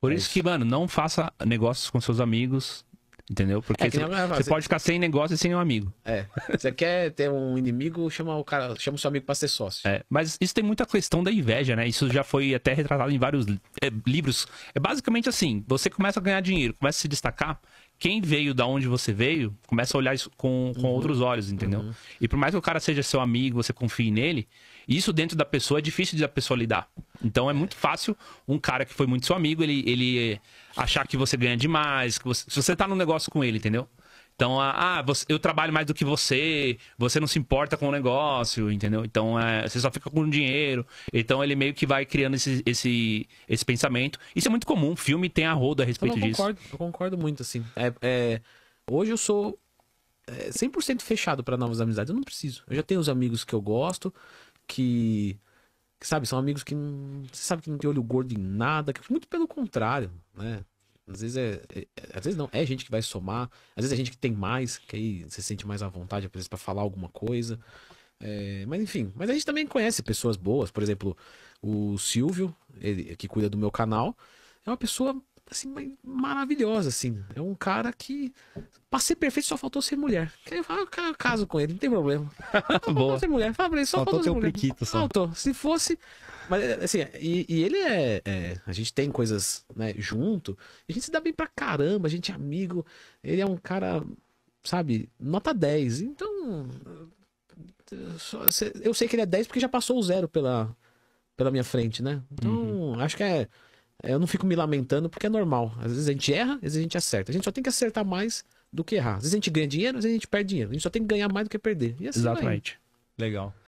Por é isso, isso que, mano, não faça negócios com seus amigos, Entendeu? Porque é você, você, pode ficar sem negócio e sem um amigo. É. Você quer ter um inimigo, chama o cara, chama o seu amigo para ser sócio. É, mas isso tem muita questão da inveja, né? Isso já foi até retratado em vários é, livros. É basicamente assim: você começa a ganhar dinheiro, começa a se destacar, quem veio da onde você veio, começa a olhar isso com, com uhum. outros olhos, entendeu? Uhum. E por mais que o cara seja seu amigo, você confie nele, isso dentro da pessoa é difícil de a pessoa lidar. Então é muito fácil um cara que foi muito seu amigo, ele, ele achar que você ganha demais, que você, se você tá num negócio com ele, entendeu? Então, ah, você, eu trabalho mais do que você, você não se importa com o negócio, entendeu? Então, é, você só fica com o dinheiro. Então, ele meio que vai criando esse, esse, esse pensamento. Isso é muito comum, filme tem a roda a respeito eu disso. Concordo, eu concordo muito, assim. É, é, hoje eu sou 100% é, fechado para novas amizades, eu não preciso. Eu já tenho os amigos que eu gosto, que que, sabe, são amigos que não, você sabe que não tem olho gordo em nada, que muito pelo contrário, né? Às vezes é, é, é, Às vezes não, é gente que vai somar. Às vezes é gente que tem mais, que aí você sente mais à vontade, às vezes, pra falar alguma coisa. É, mas enfim, mas a gente também conhece pessoas boas. Por exemplo, o Silvio, ele, que cuida do meu canal, é uma pessoa assim, maravilhosa, assim. É um cara que, pra ser perfeito, só faltou ser mulher. Eu falo, ah, caso com ele, não tem problema. Boa. ser mulher. Fala pra ele, só faltou, faltou ser mulher. só. Faltou. Se fosse... Mas, assim, e, e ele é, é, A gente tem coisas, né, junto. A gente se dá bem pra caramba, a gente é amigo. Ele é um cara, sabe, nota 10. Então... Eu sei que ele é 10 porque já passou o zero pela, pela minha frente, né? Então, uhum. acho que é... É, eu não fico me lamentando porque é normal. Às vezes a gente erra, às vezes a gente acerta. A gente só tem que acertar mais do que errar. Às vezes a gente ganha dinheiro, às vezes a gente perde dinheiro. A gente só tem que ganhar mais do que perder. Assim Exatamente. Vai. Legal.